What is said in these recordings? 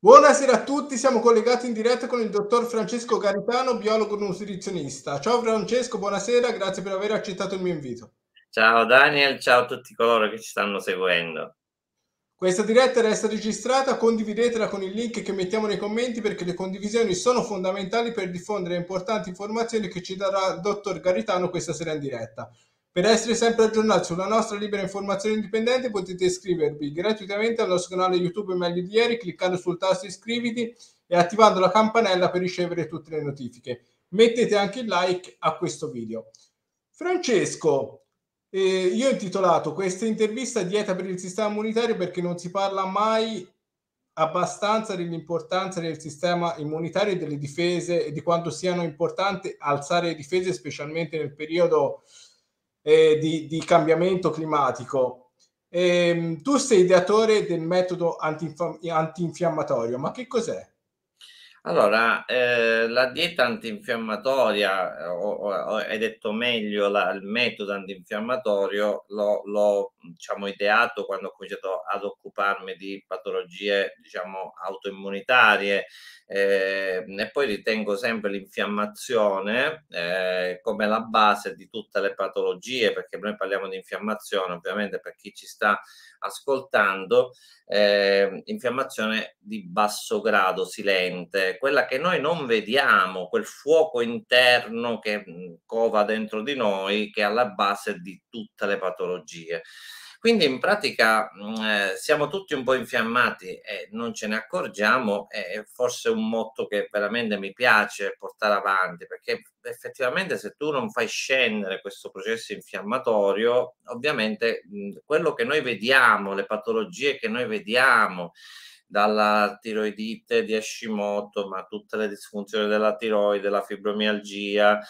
Buonasera a tutti, siamo collegati in diretta con il dottor Francesco Garitano, biologo nutrizionista. Ciao Francesco, buonasera, grazie per aver accettato il mio invito. Ciao Daniel, ciao a tutti coloro che ci stanno seguendo. Questa diretta resta registrata, condividetela con il link che mettiamo nei commenti perché le condivisioni sono fondamentali per diffondere importanti informazioni che ci darà il dottor Garitano questa sera in diretta. Per essere sempre aggiornati sulla nostra libera informazione indipendente potete iscrivervi gratuitamente al nostro canale YouTube Meglio di ieri cliccando sul tasto iscriviti e attivando la campanella per ricevere tutte le notifiche. Mettete anche il like a questo video. Francesco, eh, io ho intitolato questa intervista Dieta per il sistema immunitario perché non si parla mai abbastanza dell'importanza del sistema immunitario e delle difese e di quanto siano importanti alzare le difese specialmente nel periodo eh, di, di, cambiamento climatico. E, ehm, tu sei ideatore del metodo antinfiammatorio, ma che cos'è? Allora, eh, la dieta antinfiammatoria, eh, o, o, o, hai detto meglio la, il metodo antinfiammatorio, l'ho, l'ho diciamo, ideato quando ho cominciato ad occuparmi di patologie diciamo, autoimmunitarie eh, e poi ritengo sempre l'infiammazione eh, come la base di tutte le patologie, perché noi parliamo di infiammazione, ovviamente per chi ci sta ascoltando, eh, infiammazione di basso grado, silente, quella che noi non vediamo, quel fuoco interno che mm, cova dentro di noi, che è alla base di tutte le patologie. Quindi in pratica mh, mm, eh, siamo tutti un po' infiammati e non ce ne accorgiamo, è forse un motto che veramente mi piace portare avanti, perché effettivamente se tu non fai scendere questo processo infiammatorio, ovviamente mh, mm, quello che noi vediamo, le patologie che noi vediamo, dalla tiroidite di Hashimoto, ma tutte le disfunzioni della tiroide, la fibromialgia, eh,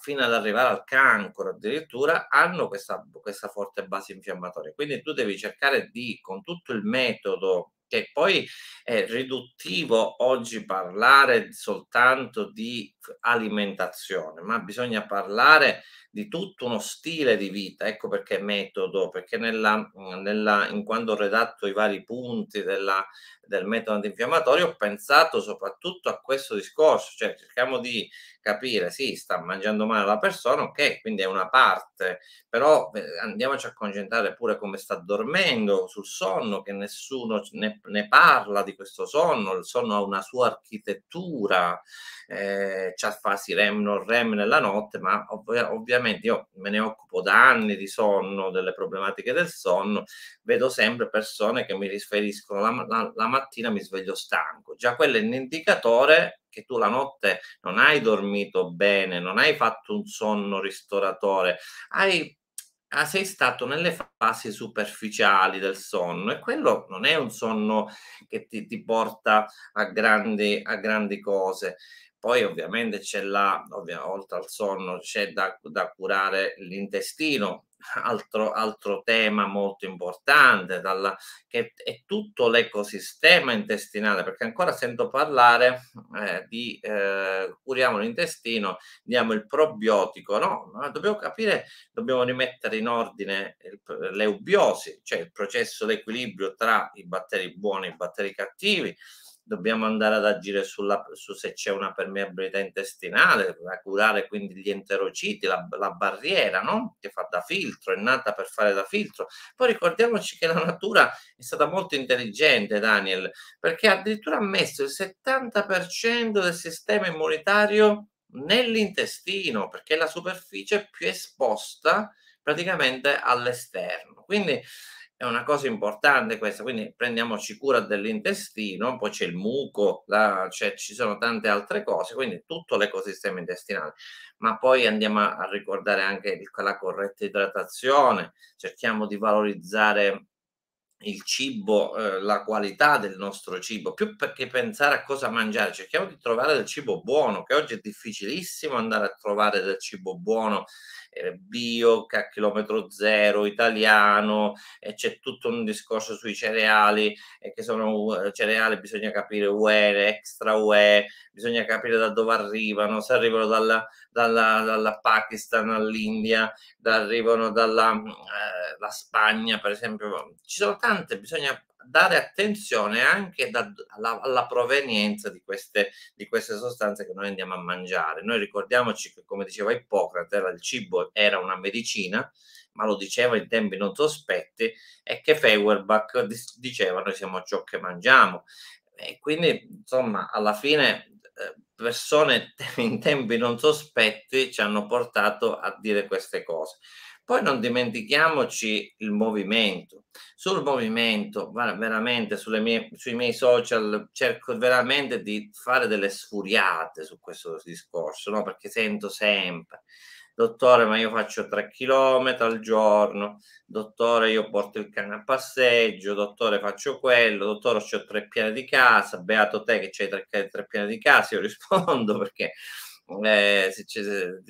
fino ad arrivare al cancro addirittura, hanno questa, questa forte base infiammatoria. Quindi tu devi cercare di, con tutto il metodo che poi è riduttivo oggi parlare soltanto di alimentazione, ma bisogna parlare di tutto uno stile di vita, ecco perché metodo, perché nella, nella, in quando ho redatto i vari punti della del metodo antinfiammatorio, ho pensato soprattutto a questo discorso, cioè cerchiamo di capire, sì, sta mangiando male la persona, ok, quindi è una parte, però eh, andiamoci a concentrare pure come sta dormendo, sul sonno, che nessuno ne, ne parla di questo sonno, il sonno ha una sua architettura, eh, c'ha fasi REM, non REM nella notte, ma ov- ovviamente io me ne occupo da anni di sonno, delle problematiche del sonno, vedo sempre persone che mi riferiscono la, la, la mattina mi sveglio stanco. Già quello è un indicatore che tu la notte non hai dormito bene, non hai fatto un sonno ristoratore, hai, ah, sei stato nelle fasi superficiali del sonno e quello non è un sonno che ti, ti porta a grandi, a grandi cose. Poi ovviamente c'è la, ovvia, oltre al sonno, c'è da, da curare l'intestino, altro, altro tema molto importante, dalla, che è tutto l'ecosistema intestinale, perché ancora sento parlare eh, di eh, curiamo l'intestino, diamo il probiotico, no? Ma dobbiamo capire, dobbiamo rimettere in ordine il, l'eubiosi, cioè il processo, l'equilibrio tra i batteri buoni e i batteri cattivi, dobbiamo andare ad agire sulla, su se c'è una permeabilità intestinale, a curare quindi gli enterociti, la, la barriera no? che fa da filtro, è nata per fare da filtro. Poi ricordiamoci che la natura è stata molto intelligente, Daniel, perché addirittura ha messo il 70% del sistema immunitario nell'intestino, perché è la superficie più esposta praticamente all'esterno. Quindi è una cosa importante questa, quindi prendiamoci cura dell'intestino, poi c'è il muco, la, cioè, ci sono tante altre cose, quindi tutto l'ecosistema intestinale. Ma poi andiamo a, a ricordare anche il, la corretta idratazione, cerchiamo di valorizzare il cibo, eh, la qualità del nostro cibo, più che pensare a cosa mangiare, cerchiamo di trovare del cibo buono, che oggi è difficilissimo andare a trovare del cibo buono eh, bio, che a chilometro zero, italiano, e c'è tutto un discorso sui cereali, e eh, che sono eh, cereali, bisogna capire UE, extra UE, bisogna capire da dove arrivano, se arrivano dalla, dalla, dalla Pakistan all'India, da, arrivano dalla mm, eh, Spagna, per esempio. Ci sono tante, bisogna dare attenzione anche da, alla, alla, provenienza di queste, di queste, sostanze che noi andiamo a mangiare. Noi ricordiamoci che, come diceva Ippocrate, il cibo era una medicina, ma lo diceva in tempi non sospetti, e che Feuerbach diceva noi siamo ciò che mangiamo. E quindi, insomma, alla fine eh, persone in tempi non sospetti ci hanno portato a dire queste cose. Poi non dimentichiamoci il movimento. Sul movimento, veramente mie, sui miei social cerco veramente di fare delle sfuriate su questo discorso, no? perché sento sempre, dottore, ma io faccio tre chilometri al giorno, dottore, io porto il cane a passeggio, dottore, faccio quello, dottore, ho tre piani di casa, beato te che c'hai tre, tre piani di casa, io rispondo perché eh, se ci,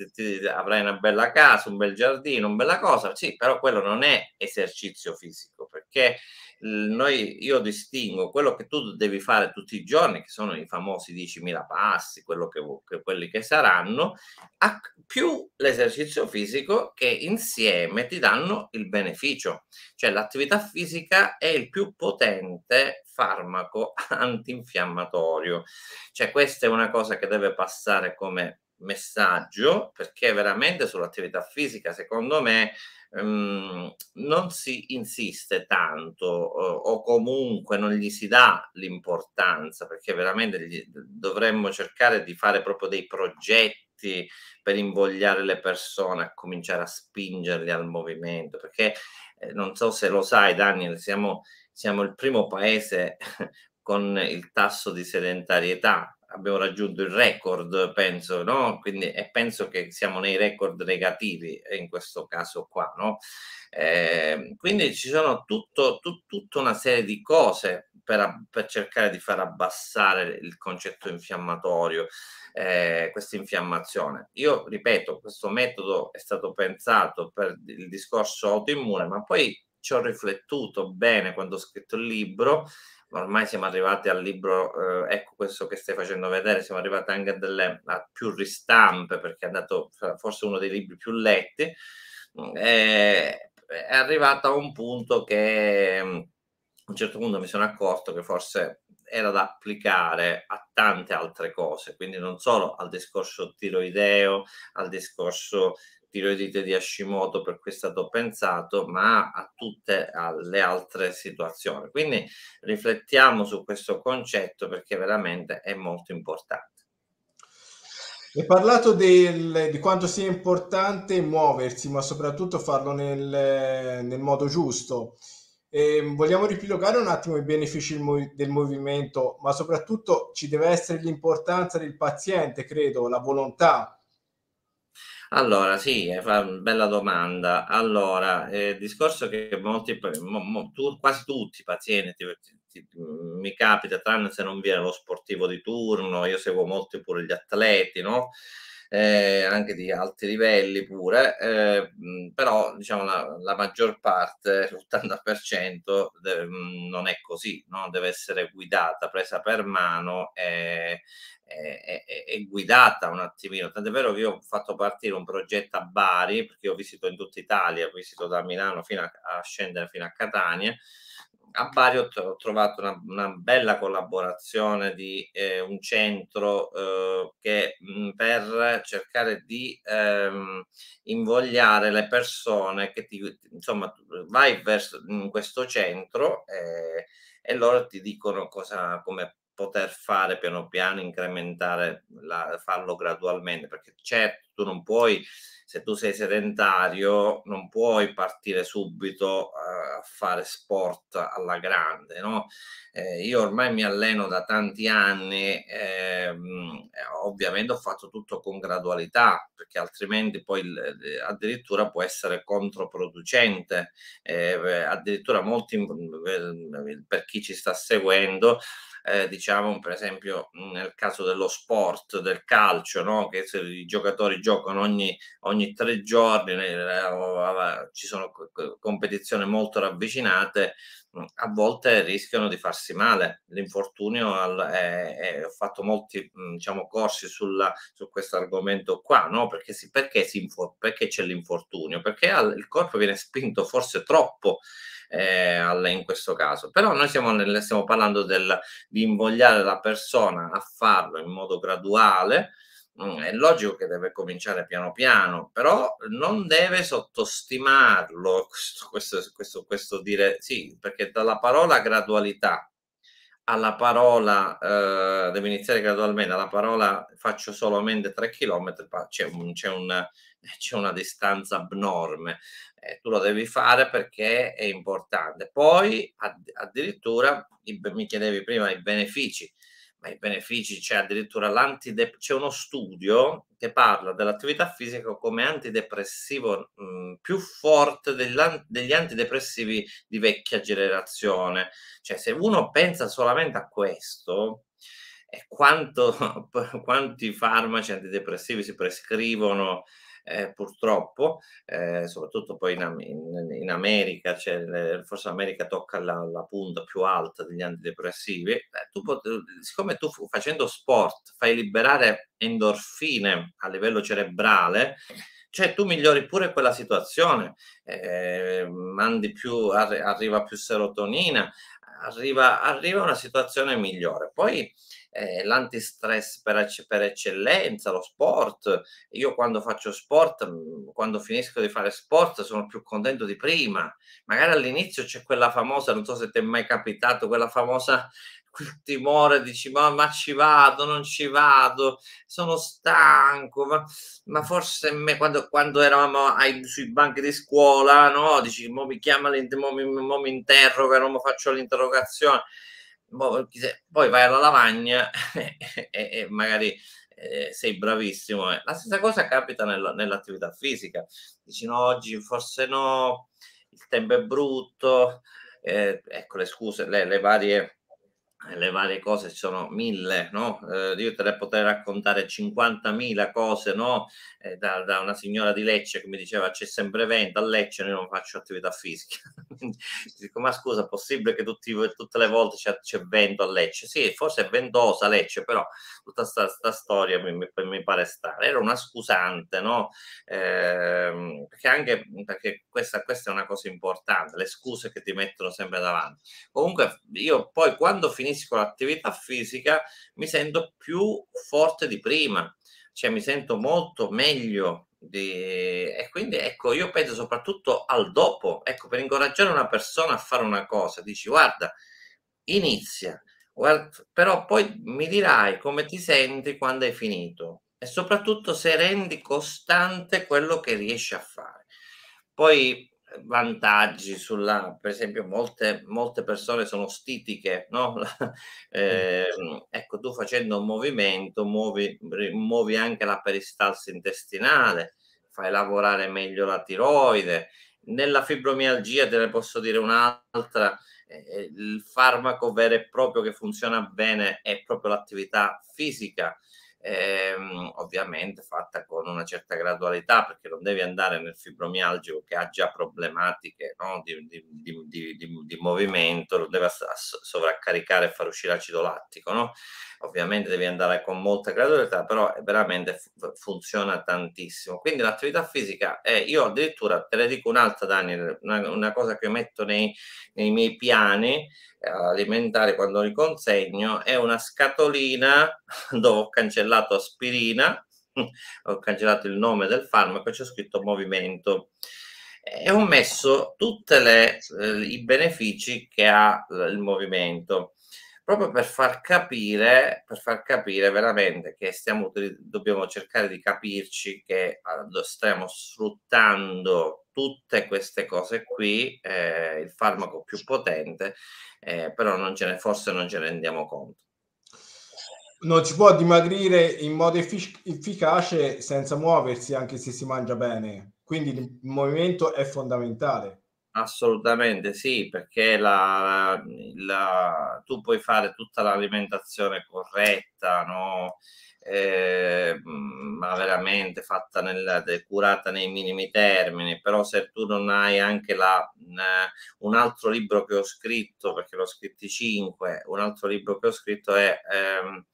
ti, ti, avrai una bella casa, un bel giardino, una bella cosa, sì, però quello non è esercizio fisico perché noi, io distingo quello che tu devi fare tutti i giorni, che sono i famosi 10.000 passi, che, che, quelli che saranno, a, più l'esercizio fisico che insieme ti danno il beneficio. Cioè l'attività fisica è il più potente farmaco antinfiammatorio. Cioè questa è una cosa che deve passare come messaggio perché veramente sull'attività fisica secondo me ehm, non si insiste tanto eh, o comunque non gli si dà l'importanza perché veramente gli, dovremmo cercare di fare proprio dei progetti per invogliare le persone a cominciare a spingerli al movimento, perché eh, non so se lo sai Daniel, siamo, siamo il primo paese con il tasso di sedentarietà abbiamo raggiunto il record, penso, no? Quindi, e penso che siamo nei record negativi eh, in questo caso qua, no? Eh, quindi ci sono tutto, tut, tutta una serie di cose per, per, cercare di far abbassare il concetto infiammatorio, eh, questa infiammazione. Io ripeto, questo metodo è stato pensato per il discorso autoimmune, ma poi ci ho riflettuto bene quando ho scritto il libro ormai siamo arrivati al libro, eh, ecco questo che stai facendo vedere, siamo arrivati anche a delle, a più ristampe perché è andato forse uno dei libri più letti, eh, è arrivato a un punto che mm, a un certo punto mi sono accorto che forse era da applicare a tante altre cose, quindi non solo al discorso tiroideo, al discorso tiroidite di Hashimoto per cui è stato pensato, ma a tutte le altre situazioni. Quindi riflettiamo su questo concetto perché veramente è molto importante. Hai parlato del, di quanto sia importante muoversi, ma soprattutto farlo nel, nel modo giusto. E ehm, vogliamo ripilogare un attimo i benefici del movimento, ma soprattutto ci deve essere l'importanza del paziente, credo, la volontà allora, sì, è eh, fa- bella domanda. Allora, eh, il discorso che molti, mo- mo- tu- quasi tutti i pazienti, ti- ti- mi capita, tranne se non viene lo sportivo di turno, io seguo molti pure gli atleti, no? Eh, anche di alti livelli pure, eh, però diciamo la, la maggior parte, l'80% de- non è così, no? deve essere guidata, presa per mano e, eh, è, è, è, guidata un attimino. Tant'è vero che io ho fatto partire un progetto a Bari, perché ho visito in tutta Italia, ho visito da Milano fino a, a scendere fino a Catania. A Bari ho, ho trovato una, una, bella collaborazione di eh, un centro eh, che mh, mm, per cercare di ehm, invogliare le persone che ti, insomma, vai verso in questo centro eh, e loro ti dicono cosa, come poter fare piano piano, incrementare, la, farlo gradualmente, perché certo tu non puoi, se tu sei sedentario, non puoi partire subito eh, a fare sport alla grande, no? Eh, io ormai mi alleno da tanti anni, ehm, ovviamente ho fatto tutto con gradualità, perché altrimenti poi addirittura può essere controproducente, eh, addirittura molti, mm, mm, per chi ci sta seguendo, eh, diciamo per esempio nel caso dello sport, del calcio, no? che i giocatori giocano ogni, ogni tre giorni, eh, oh, ci sono competizioni molto ravvicinate, mm, a volte rischiano di farsi male. L'infortunio, al, è, è, ho fatto molti mm, diciamo, corsi sulla, su questo argomento qua, no? perché, si, perché, si, perché c'è l'infortunio? Perché al, il corpo viene spinto forse troppo eh, a in questo caso. Però noi stiamo, nel, stiamo parlando del, di invogliare la persona a farlo in modo graduale, mm, è logico che deve cominciare piano piano, però non deve sottostimarlo, questo, questo, questo dire sì, perché dalla parola gradualità alla parola eh, deve iniziare gradualmente, alla parola faccio solamente 3 km, c'è, un, c'è, una, c'è una distanza abnorme eh, tu lo devi fare perché è importante. Poi ad, addirittura i, mi chiedevi prima i benefici, ma i benefici c'è addirittura l'antidepressivo, c'è uno studio che parla dell'attività fisica come antidepressivo mh, mhmm, più forte degli antidepressivi di vecchia generazione. Cioè se uno pensa solamente a questo, e eh, quanto, quanti farmaci antidepressivi si prescrivono eh, purtroppo, eh, soprattutto poi in, in, in America, cioè, forse l'America tocca la, la, punta più alta degli antidepressivi, eh, tu pot- eh, siccome tu facendo sport fai liberare endorfine a livello cerebrale, cioè tu migliori pure quella situazione, eh, mandi più, arri- arriva più serotonina, arriva, arriva una situazione migliore. Poi eh, l'antistress per, per, eccellenza, lo sport. Io quando faccio sport, mm, quando finisco di fare sport, sono più contento di prima. Magari all'inizio c'è quella famosa, non so se ti è mai capitato, quella famosa quel timore, dici ma, ma, ci vado, non ci vado, sono stanco, ma, ma forse me, quando, quando eravamo ai, sui banchi di scuola, no? dici mo mi chiamano, mo mi, mo mi interrogano, mo faccio l'interrogazione, Boh, poi vai alla lavagna e, e magari eh, sei bravissimo. Eh, la stessa cosa capita nel, nell'attività fisica. Dici no, oggi forse no, il tempo è brutto, eh, ecco le scuse, le, le varie eh, le varie cose ci sono mille, no? Eh, io te le potrei raccontare 50.000 cose, no? Eh, da, da, una signora di Lecce che mi diceva c'è sempre vento a Lecce, io non faccio attività fisica. dico, ma scusa, è possibile che tutti, tutte le volte c'è, c'è, vento a Lecce? Sì, forse è ventosa Lecce, però tutta questa storia mi, mi, mi, pare stare. Era una scusante, no? Eh, perché anche perché questa, questa è una cosa importante, le scuse che ti mettono sempre davanti. Comunque, io poi quando finisco finisco l'attività fisica mi sento più forte di prima, cioè mi sento molto meglio. Di... E quindi ecco, io penso soprattutto al dopo. Ecco, per incoraggiare una persona a fare una cosa, dici guarda, inizia, guarda, però poi mi dirai come ti senti quando hai finito e soprattutto se rendi costante quello che riesci a fare. Poi vantaggi sulla, per esempio, molte, molte persone sono stitiche, no? eh, ecco, tu facendo un movimento muovi, muovi anche la peristalsi intestinale, fai lavorare meglio la tiroide. Nella fibromialgia te ne posso dire un'altra, eh, eh il farmaco vero e proprio che funziona bene è proprio l'attività fisica ehm, ovviamente fatta con una certa gradualità perché non devi andare nel fibromialgico che ha già problematiche no? di, di, di, di, movimento, lo devi sovraccaricare e far uscire acido lattico, no? ovviamente devi andare con molta gradualità, però veramente f- funziona tantissimo. Quindi l'attività fisica è, eh, io addirittura te ne dico un'altra Daniel, una, una cosa che metto nei, nei miei piani, alimentare quando li consegno è una scatolina dove ho cancellato aspirina, ho cancellato il nome del farmaco, e c'è scritto movimento e ho messo tutti eh, i benefici che ha eh, il movimento proprio per far capire, per far capire veramente che stiamo, dobbiamo cercare di capirci che eh, stiamo sfruttando tutte queste cose qui, eh, il farmaco più potente, eh, però non ne, forse non ce ne rendiamo conto. Non si può dimagrire in modo effic- efficace senza muoversi anche se si mangia bene, quindi il movimento è fondamentale. Assolutamente sì, perché la, la, tu puoi fare tutta l'alimentazione corretta, no? Eh, ma veramente fatta nel, curata nei minimi termini, però se tu non hai anche la, eh, un altro libro che ho scritto, perché l'ho scritti 5, un altro libro che ho scritto è ehm,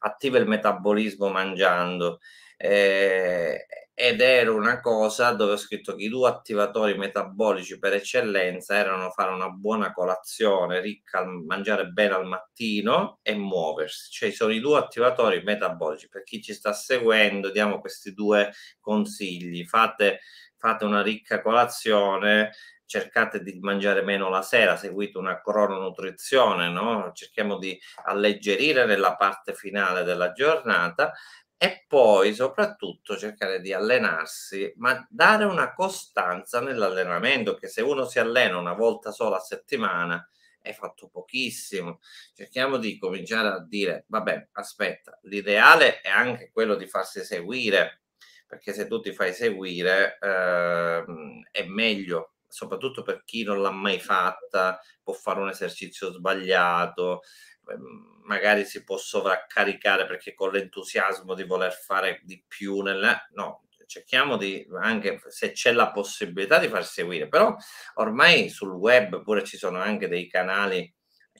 Attiva il metabolismo mangiando. Eh, ed era una cosa dove ho scritto che i due attivatori metabolici per eccellenza erano fare una buona colazione, ricca, mangiare bene al mattino e muoversi. Cioè sono i due attivatori metabolici. Per chi ci sta seguendo, diamo questi due consigli. Fate, fate una ricca colazione, cercate di mangiare meno la sera, seguite una crononutrizione, no? cerchiamo di alleggerire nella parte finale della giornata e poi soprattutto cercare di allenarsi, ma dare una costanza nell'allenamento, che se uno si allena una volta sola a settimana è fatto pochissimo. Cerchiamo di cominciare a dire, vabbè, aspetta, l'ideale è anche quello di farsi seguire, perché se tu ti fai seguire eh, è meglio, soprattutto per chi non l'ha mai fatta, può fare un esercizio sbagliato, Ehm, magari si può sovraccaricare perché con l'entusiasmo di voler fare di più nella... no, cerchiamo di anche se c'è la possibilità di far seguire però ormai sul web pure ci sono anche dei canali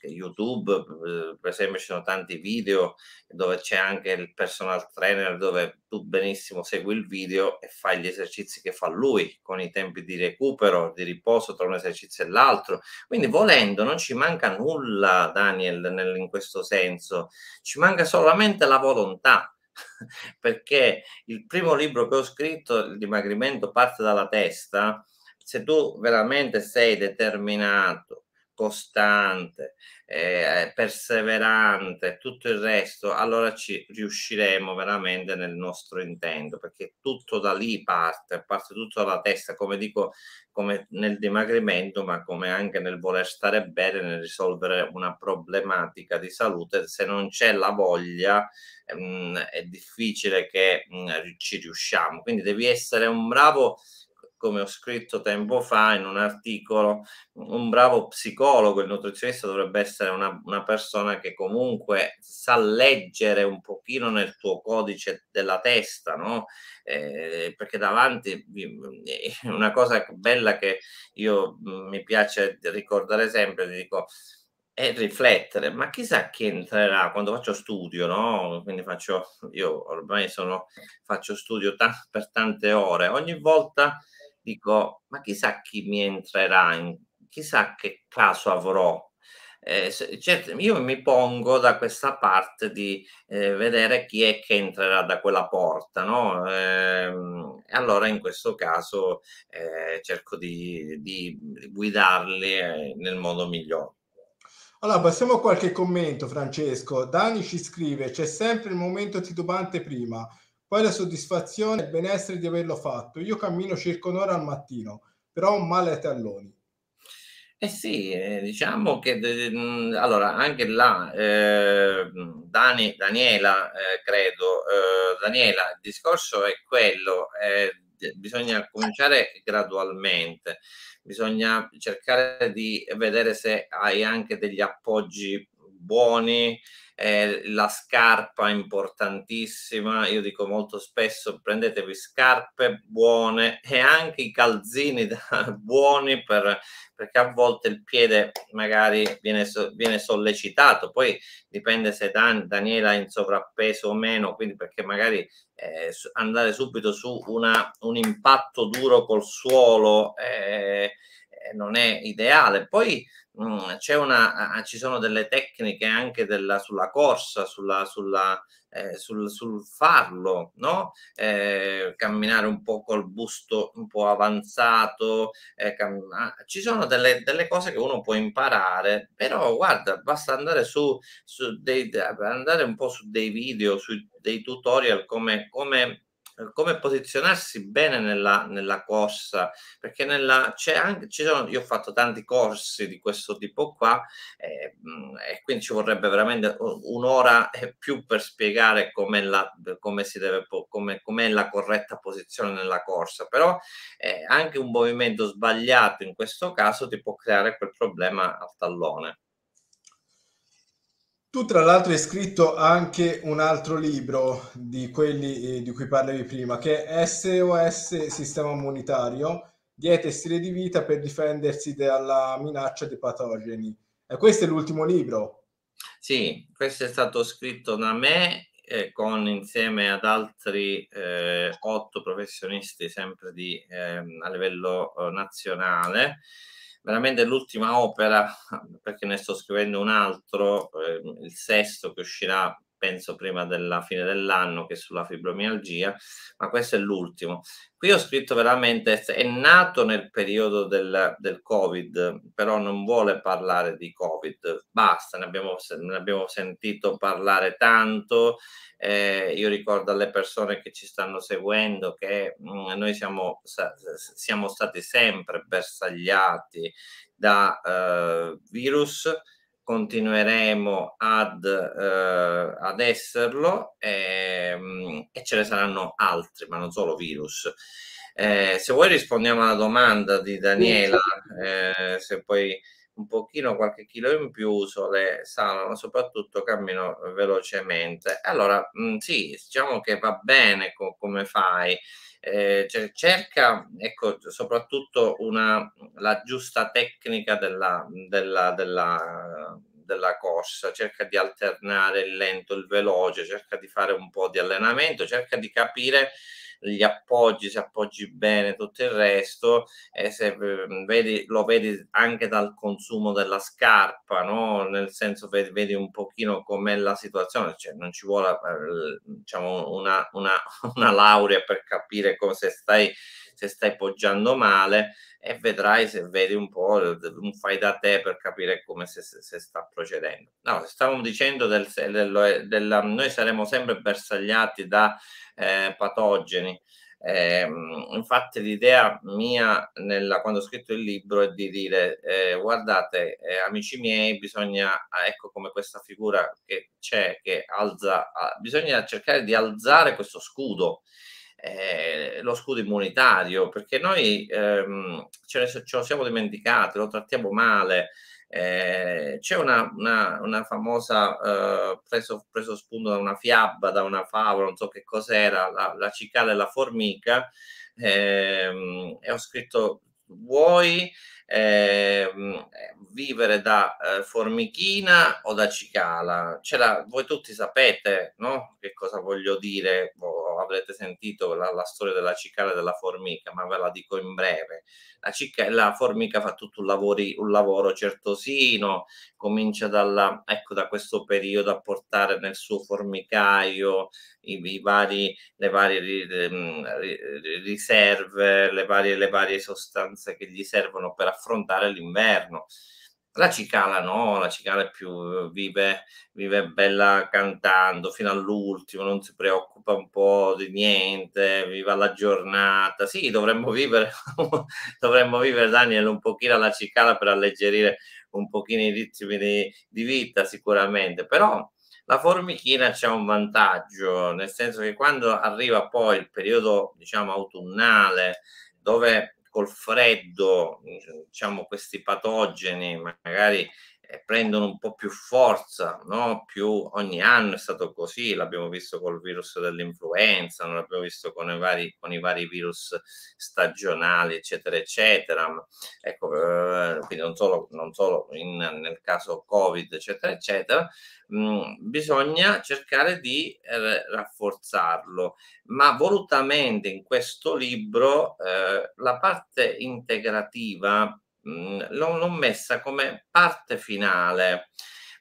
YouTube, eh, per esempio, ci sono tanti video dove c'è anche il personal trainer dove tu benissimo segui il video e fai gli esercizi che fa lui con i tempi di recupero, di riposo tra un esercizio e l'altro. Quindi volendo non ci manca nulla, Daniel, nel, in questo senso, ci manca solamente la volontà. Perché il primo libro che ho scritto, Il dimagrimento parte dalla testa, se tu veramente sei determinato costante, eh, perseverante, tutto il resto, allora ci riusciremo veramente nel nostro intento, perché tutto da lì parte, parte tutto dalla testa, come dico, come nel dimagrimento, ma come anche nel voler stare bene, nel risolvere una problematica di salute, se non c'è la voglia ehm, è difficile che mh, mm, ci riusciamo, quindi devi essere un bravo come ho scritto tempo fa in un articolo, un bravo psicologo, il nutrizionista dovrebbe essere una, una, persona che comunque sa leggere un pochino nel tuo codice della testa, no? Eh, perché davanti una cosa bella che io mm, mi piace ricordare sempre, ti dico e riflettere, ma chissà chi entrerà quando faccio studio, no? Quindi faccio, io ormai sono, faccio studio t- per tante ore, ogni volta dico, ma chissà chi mi entrerà, in, chissà che caso avrò. Eh, certo, io mi pongo da questa parte di eh, vedere chi è che entrerà da quella porta, no? Eh, allora in questo caso eh, cerco di, di guidarli eh, nel modo migliore. Allora, passiamo a qualche commento, Francesco. Dani ci scrive: c'è sempre il momento titubante prima. Poi la soddisfazione e il benessere di averlo fatto. Io cammino circa un'ora al mattino, però ho male ai talloni. Eh sì, eh, diciamo che mm, allora anche là eh, Dani, Daniela, eh, credo, eh, Daniela, il discorso è quello, eh, bisogna cominciare gradualmente, bisogna cercare di vedere se hai anche degli appoggi buoni, eh, la scarpa è importantissima, io dico molto spesso prendetevi scarpe buone e anche i calzini da, buoni per, perché a volte il piede magari viene, viene sollecitato, poi dipende se Dan, Daniela è in sovrappeso o meno, quindi perché magari eh, andare subito su una, un impatto duro col suolo eh, eh non è ideale. Poi Mm, una, ci sono delle tecniche anche della, sulla corsa, sulla, sulla, eh, sul, sul, farlo, no? eh, camminare un po' col busto un po' avanzato, eh, ci sono delle, delle, cose che uno può imparare, però guarda, basta andare, su, su dei, andare un po' su dei video, su dei tutorial come, come come posizionarsi bene nella, nella corsa, perché nella, c'è anche, ci sono, io ho fatto tanti corsi di questo tipo qua eh, e quindi ci vorrebbe veramente un'ora e più per spiegare com'è la, come si deve, come, com'è la corretta posizione nella corsa, però eh, anche un movimento sbagliato in questo caso ti può creare quel problema al tallone. Tu tra l'altro hai scritto anche un altro libro di quelli eh, di cui parlavi prima, che è SOS Sistema Immunitario, Dieta e stile di vita per difendersi dalla minaccia dei patogeni. E questo è l'ultimo libro. Sì, questo è stato scritto da me eh, con, insieme ad altri eh, otto professionisti sempre di, eh, a livello eh, nazionale veramente l'ultima opera, perché ne sto scrivendo un altro, eh, il sesto che uscirà penso prima della fine dell'anno, che sulla fibromialgia, ma questo è l'ultimo. Qui ho scritto veramente, è nato nel periodo del, del Covid, però non vuole parlare di Covid, basta, ne abbiamo, ne abbiamo sentito parlare tanto, eh, io ricordo alle persone che ci stanno seguendo che mh, mm, noi siamo, siamo, stati sempre bersagliati da eh, virus, continueremo ad, eh, ad esserlo e, ehm, e, ce ne saranno altri, ma non solo virus. Eh, se vuoi rispondiamo alla domanda di Daniela, eh, se poi un pochino qualche chilo in più sole salano, soprattutto cammino velocemente. Allora, mh, mm, sì, diciamo che va bene co come fai, eh, cioè, cerca ecco, soprattutto una, la giusta tecnica della, della, della della corsa, cerca di alternare il lento, e il veloce, cerca di fare un po' di allenamento, cerca di capire gli appoggi, se appoggi bene tutto il resto e se ehm, vedi, lo vedi anche dal consumo della scarpa, no? nel senso vedi, vedi un pochino com'è la situazione, cioè, non ci vuole eh, diciamo, una, una, una laurea per capire come se stai se stai poggiando male e vedrai se vedi un po' un fai da te per capire come se, se, se sta procedendo. No, stavamo dicendo del, del, del, noi saremo sempre bersagliati da eh, patogeni. Eh, infatti l'idea mia nella, quando ho scritto il libro è di dire eh, guardate eh, amici miei bisogna ah, ecco come questa figura che c'è che alza ah, bisogna cercare di alzare questo scudo eh, lo scudo immunitario, perché noi ehm, ce, ne, ce, lo siamo dimenticati, lo trattiamo male. Eh, c'è una, una, una famosa eh, preso, preso spunto da una fiaba, da una favola, non so che cos'era, la, la cicala e la formica. Ehm, e ho scritto vuoi ehm, vivere da eh, formichina o da cicala? C'era, voi tutti sapete no? che cosa voglio dire, boh, avrete sentito la, la, storia della cicala e della formica, ma ve la dico in breve. La, cica, la formica fa tutto un, lavori, un lavoro certosino, comincia dalla, ecco, da questo periodo a portare nel suo formicaio i, i vari, le varie ri, mm, ri, riserve, le varie, le varie sostanze che gli servono per affrontare l'inverno la cicala no, la cicala è più vive, vive bella cantando fino all'ultimo, non si preoccupa un po' di niente, viva la giornata. Sì, dovremmo vivere, dovremmo vivere Daniel un pochino alla cicala per alleggerire un pochino i ritmi di, di vita sicuramente, però la formichina c'è un vantaggio, nel senso che quando arriva poi il periodo, diciamo, autunnale, dove col freddo, eh, diciamo, questi patogeni magari prendono un po' più forza, no? più ogni anno è stato così, l'abbiamo visto col virus dell'influenza, non l'abbiamo visto con i, vari, con i vari virus stagionali, eccetera, eccetera. Ecco, eh, quindi non solo, non solo in, nel caso Covid, eccetera, eccetera, mh, mm, bisogna cercare di eh, rafforzarlo, ma volutamente in questo libro eh, la parte integrativa l'ho, messa come parte finale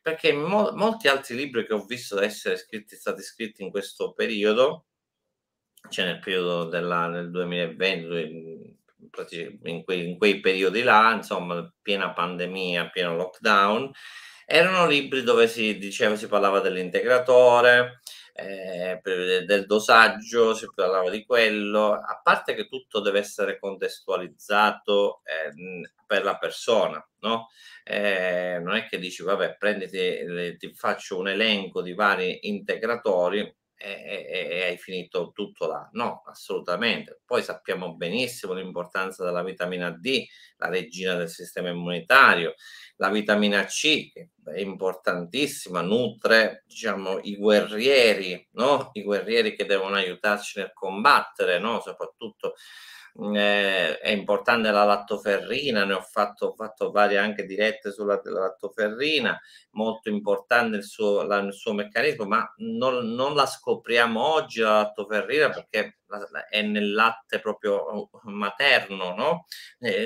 perché mol molti altri libri che ho visto essere scritti, stati scritti in questo periodo, cioè nel periodo della, del 2020, in quei, in quei periodi là, insomma, piena pandemia, pieno lockdown, erano libri dove si diceva, si parlava dell'integratore, eh, del dosaggio, si parlava di quello, a parte che tutto deve essere contestualizzato eh, per la persona, no? Eh, non è che dici, vabbè, prenditi, ti faccio un elenco di vari integratori e, e, e hai finito tutto là. No, assolutamente. Poi sappiamo benissimo l'importanza della vitamina D, la regina del sistema immunitario, la vitamina C, che è importantissima, nutre diciamo, i guerrieri, no? i guerrieri che devono aiutarci nel combattere, no? soprattutto eh, è importante la lattoferrina, ne ho fatto, ho fatto varie anche dirette sulla lattoferrina, molto importante il suo, la, il suo meccanismo, ma non, non la scopriamo oggi la lattoferrina perché è nel latte proprio uh, materno, no?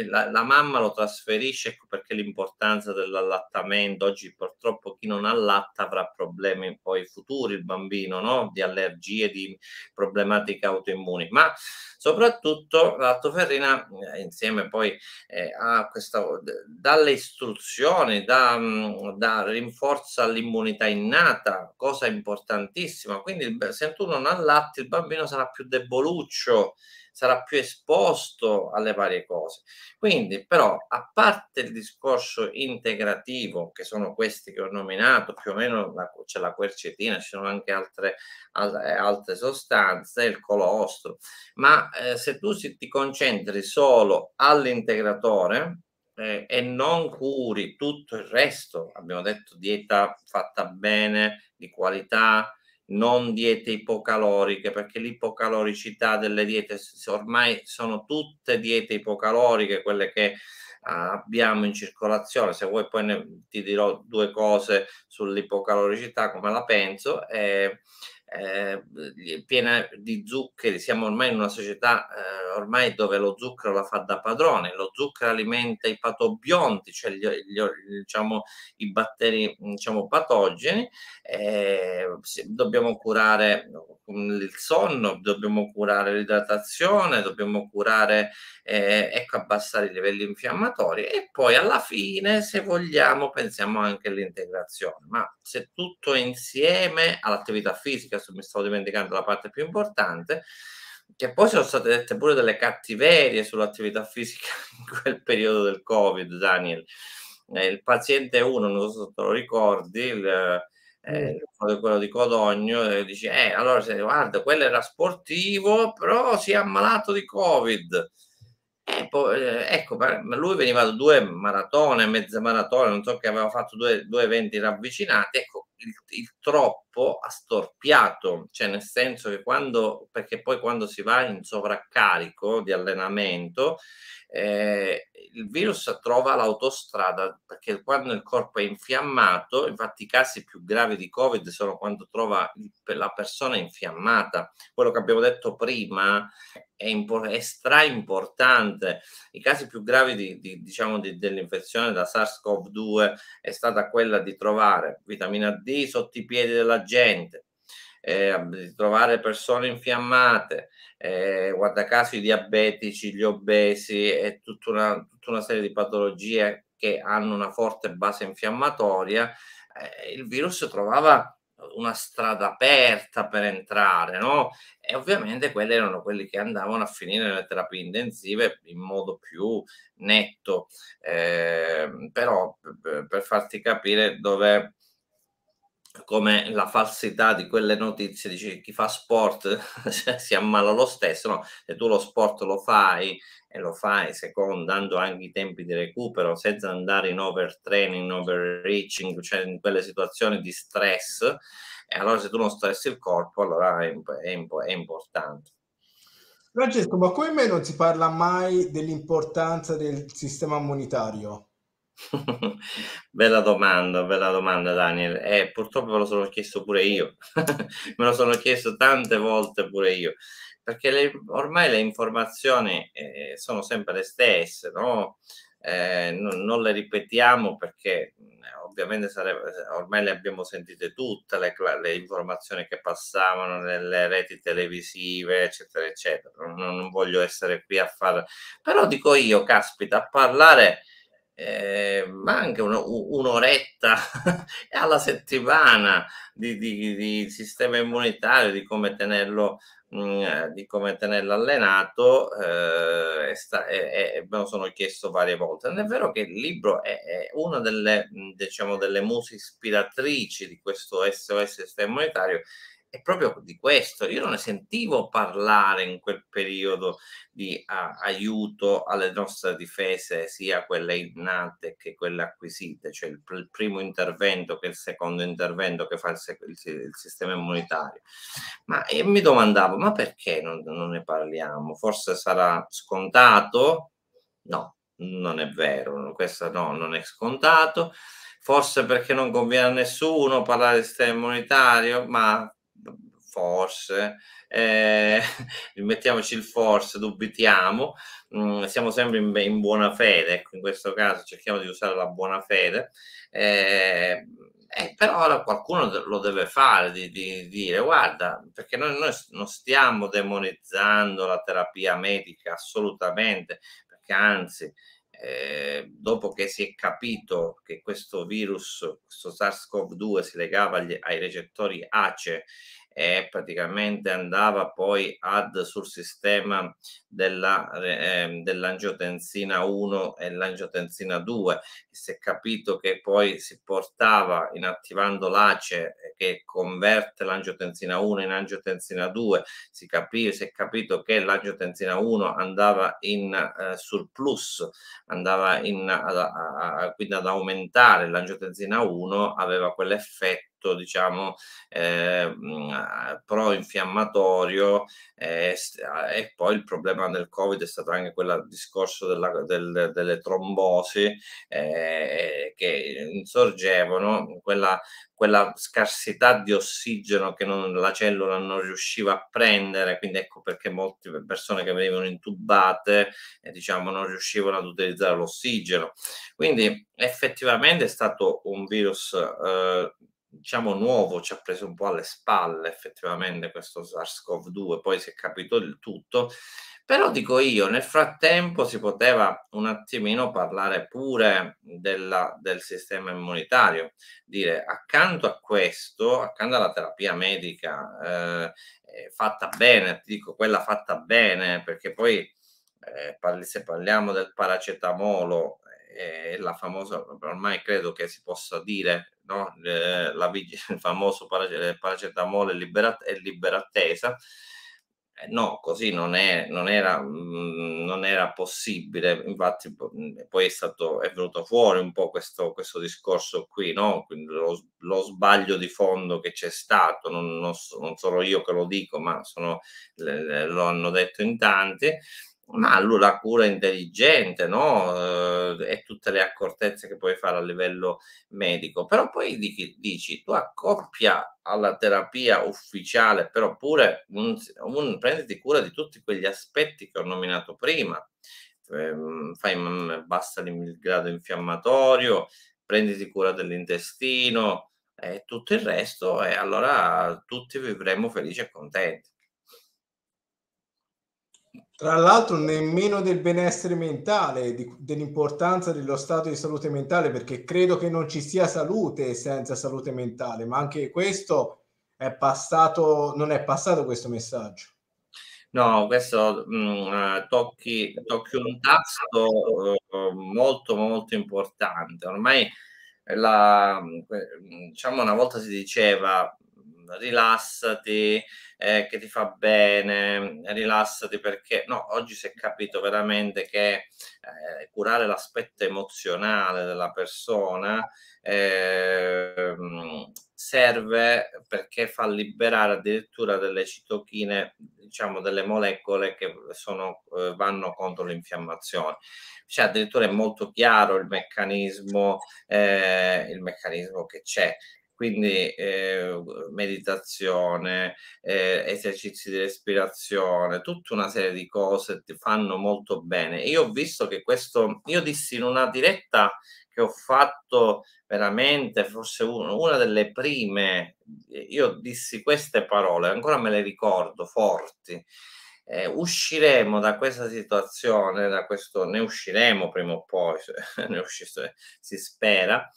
la, la, mamma lo trasferisce, ecco perché l'importanza dell'allattamento, oggi purtroppo chi non allatta avrà problemi poi futuri, il bambino, no? di allergie, di problematiche autoimmuni, ma soprattutto la lactoferrina eh, insieme poi eh, a questa, dalle istruzioni, da, mm, da rinforza l'immunità innata, cosa importantissima, quindi se tu non allatti il bambino sarà più debole Boluccio sarà più esposto alle varie cose. Quindi, però, a parte il discorso integrativo, che sono questi che ho nominato, più o meno la, c'è la quercetina, ci sono anche altre, al, eh, altre sostanze, il colostro, ma eh, se tu si, ti concentri solo all'integratore, eh, e non curi tutto il resto, abbiamo detto dieta fatta bene, di qualità, non diete ipocaloriche, perché l'ipocaloricità delle diete ormai sono tutte diete ipocaloriche, quelle che ah, abbiamo in circolazione. Se vuoi poi ne, ti dirò due cose sull'ipocaloricità, come la penso. Eh, eh, piena di zuccheri, siamo ormai in una società eh, ormai dove lo zucchero la fa da padrone, lo zucchero alimenta i patobionti, cioè gli, gli, diciamo, i batteri diciamo, patogeni, eh, dobbiamo curare mm, il sonno, dobbiamo curare l'idratazione, dobbiamo curare, eh, ecco, abbassare i livelli infiammatori e poi alla fine, se vogliamo, pensiamo anche all'integrazione, ma se tutto è insieme all'attività fisica, adesso mi stavo dimenticando la parte più importante, che poi sono state dette pure delle cattiverie sull'attività fisica in quel periodo del Covid, Daniel. Eh, il paziente 1, non so se te lo ricordi, il, eh, mm. quello di Codogno, eh, dice, eh, allora se, guarda, quello era sportivo, però si è ammalato di Covid. Eh, poi, ecco, lui veniva da due maratone, mezza maratona, non so che aveva fatto due, due eventi ravvicinati, ecco, il, il, troppo ha storpiato, cioè nel senso che quando, perché poi quando si va in sovraccarico di allenamento, eh, il virus trova l'autostrada, perché quando il corpo è infiammato, infatti i casi più gravi di Covid sono quando trova la persona infiammata, quello che abbiamo detto prima è, impor- è stra importante. I casi più gravi di, di, diciamo di, dell'infezione da SARS-CoV-2 è stata quella di trovare vitamina D sotto i piedi della gente, eh, di trovare persone infiammate, eh, guarda caso i diabetici, gli obesi e tutta una, tutta una serie di patologie che hanno una forte base infiammatoria. Eh, il virus trovava una strada aperta per entrare, no? E ovviamente quelli erano quelli che andavano a finire nelle terapie intensive in modo più netto, eh, però per farti capire dove come la falsità di quelle notizie, dici chi fa sport cioè, si ammala lo stesso, no? Se tu lo sport lo fai e lo fai secondando anche i tempi di recupero, senza andare in overtraining, overreaching, cioè in quelle situazioni di stress, e allora se tu non stressi il corpo, allora è, è, è importante. Francesco, ma come non si parla mai dell'importanza del sistema immunitario? bella domanda, bella domanda Daniel. Eh, purtroppo me lo sono chiesto pure io, me lo sono chiesto tante volte pure io, perché le, ormai le informazioni eh, sono sempre le stesse, no? Eh, non, non, le ripetiamo perché eh, ovviamente sarebbe, ormai le abbiamo sentite tutte le, le, informazioni che passavano nelle reti televisive eccetera eccetera non, non voglio essere qui a fare però dico io caspita a parlare eh, ma anche un, un'oretta alla settimana di, di, di, sistema immunitario, di come tenerlo, mh, mm, eh, di come tenerlo allenato, eh, sta, è, è, me lo sono chiesto varie volte. Non è vero che il libro è, è una delle, mm, diciamo, delle muse ispiratrici di questo SOS sistema immunitario è proprio di questo. Io non ne sentivo parlare in quel periodo di a, aiuto alle nostre difese, sia quelle innate che quelle acquisite, cioè il, il primo intervento che il secondo intervento che fa il, il, il sistema immunitario. Ma e mi domandavo, ma perché non, non ne parliamo? Forse sarà scontato? No, non è vero, questo no, non è scontato forse perché non conviene a nessuno parlare di sistema immunitario, ma forse, eh, mettiamoci il forse, dubitiamo, mm, siamo sempre in, in, buona fede, ecco, in questo caso cerchiamo di usare la buona fede, eh, eh, però qualcuno lo deve fare, di, di, di dire guarda, perché noi, noi non stiamo demonizzando la terapia medica assolutamente, perché anzi eh, dopo che si è capito che questo virus, questo SARS-CoV-2 si legava agli, ai recettori ACE e praticamente andava poi ad sul sistema della, eh, ehm, dell'angiotensina 1 e l'angiotensina 2. Si è capito che poi si portava inattivando l'ace che converte l'angiotensina 1 in angiotensina 2, si, capì, si è capito che l'angiotensina 1 andava in eh, surplus, andava in, a, a, a, quindi ad aumentare l'angiotensina 1, aveva quell'effetto prodotto diciamo eh, mm, pro-infiammatorio eh, e poi il problema del covid è stato anche quel discorso della, del, delle trombosi eh, che insorgevano, quella, quella scarsità di ossigeno che non, la cellula non riusciva a prendere, quindi ecco perché molte persone che venivano intubate eh, diciamo, non riuscivano ad utilizzare l'ossigeno. Quindi effettivamente è stato un virus eh, diciamo nuovo, ci ha preso un po' alle spalle effettivamente questo SARS-CoV-2, poi si è capito il tutto, però dico io, nel frattempo si poteva un attimino parlare pure della, del sistema immunitario, dire accanto a questo, accanto alla terapia medica eh, fatta bene, ti dico quella fatta bene, perché poi eh, se parliamo del paracetamolo è la famosa, ormai credo che si possa dire, no? eh, la, il famoso eh, paracetamolo e libera attesa. Eh, no, così non, è, non, era, mm, non, era, possibile, infatti mm, poi è, stato, è venuto fuori un po' questo, questo discorso qui, no? lo, lo, sbaglio di fondo che c'è stato, non, non, non solo io che lo dico, ma sono, le, le, lo hanno detto in tanti ma la cura intelligente, no? Eh, e tutte le accortezze che puoi fare a livello medico. Però poi dici, dici tu accoppia alla terapia ufficiale, però pure un, un, prenditi cura di tutti quegli aspetti che ho nominato prima. Ehm, fai, mm, basta il grado infiammatorio, prenditi cura dell'intestino e tutto il resto, e allora tutti vivremo felici e contenti. Tra l'altro nemmeno del benessere mentale, di, dell'importanza dello stato di salute mentale, perché credo che non ci sia salute senza salute mentale, ma anche questo è passato, non è passato questo messaggio. No, questo mh, mm, eh, tocchi, tocchi, un tasto uh, molto molto importante. Ormai la, mm, mm, diciamo una volta si diceva rilassati eh, che ti fa bene, rilassati perché no, oggi si è capito veramente che eh, curare l'aspetto emozionale della persona eh, serve perché fa liberare addirittura delle citochine, diciamo delle molecole che sono, eh, vanno contro l'infiammazione. Cioè addirittura è molto chiaro il meccanismo, eh, il meccanismo che c'è quindi eh, meditazione, eh, esercizi di respirazione, tutta una serie di cose ti fanno molto bene. Io ho visto che questo, io dissi in una diretta che ho fatto veramente, forse uno, una delle prime, eh, io dissi queste parole, ancora me le ricordo forti. Eh, usciremo da questa situazione, da questo, ne usciremo prima o poi, ne usciremo, si spera,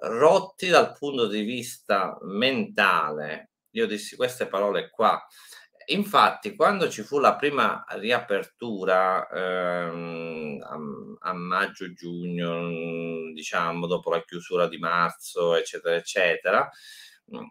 rotti dal punto di vista mentale. Io dissi queste parole qua. Infatti, quando ci fu la prima riapertura ehm, a, a maggio-giugno, diciamo dopo la chiusura di marzo, eccetera, eccetera,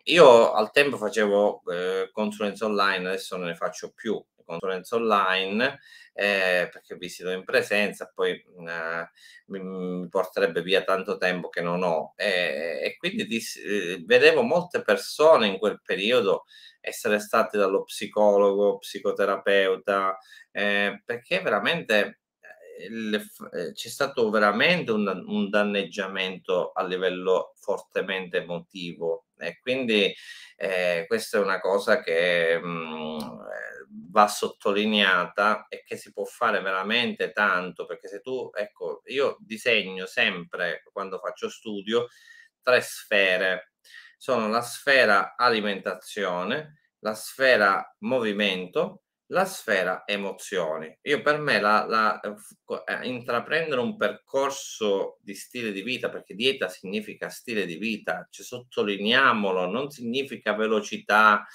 io al tempo facevo eh, consulenze online, adesso non ne faccio più consulenza online eh, perché visito in presenza, poi eh, mi, porterebbe via tanto tempo che non ho. e quindi dis, eh, vedevo molte persone in quel periodo essere state dallo psicologo, psicoterapeuta, eh, perché veramente eh, c'è stato veramente un, un, danneggiamento a livello fortemente emotivo e quindi eh, questa è una cosa che mh, mm, va sottolineata e che si può fare veramente tanto perché se tu ecco io disegno sempre quando faccio studio tre sfere sono la sfera alimentazione la sfera movimento la sfera emozioni. Io per me la, la, eh, eh, intraprendere un percorso di stile di vita, perché dieta significa stile di vita, ci sottolineiamolo, non significa velocità,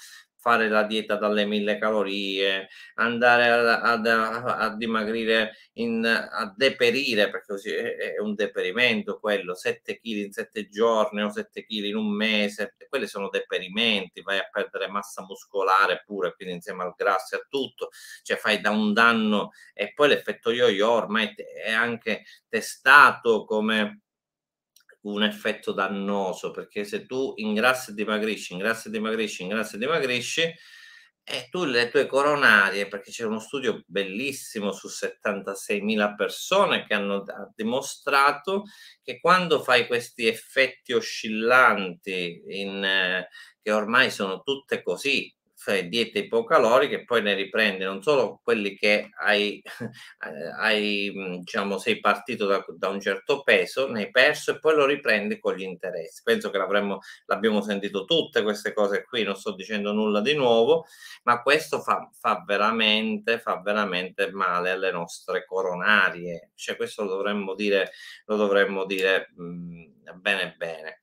fare la dieta dalle mille calorie, andare a, a, a dimagrire, in, a deperire, perché è un deperimento quello, 7 kg in 7 giorni o 7 kg in un mese, quelli sono deperimenti, vai a perdere massa muscolare pure, quindi insieme al grasso e a tutto, cioè fai da un danno e poi l'effetto yo-yo ormai è anche testato come un effetto dannoso, perché se tu ingrassi e dimagrisci, ingrassi e dimagrisci, ingrassi e dimagrisci, e eh, tu le tue coronarie, perché c'è uno studio bellissimo su 76.000 persone che hanno dimostrato che quando fai questi effetti oscillanti, in, eh, che ormai sono tutte così, cioè diete ipocaloriche, poi ne riprende non solo quelli che hai, hai mhmm, diciamo, sei partito da, da, un certo peso, ne hai perso e poi lo riprendi con gli interessi. Penso che l'abbiamo sentito tutte queste cose qui, non sto dicendo nulla di nuovo, ma questo fa, fa, veramente, fa veramente male alle nostre coronarie. Cioè, questo lo dovremmo dire, lo dovremmo dire mh, mhmm, bene bene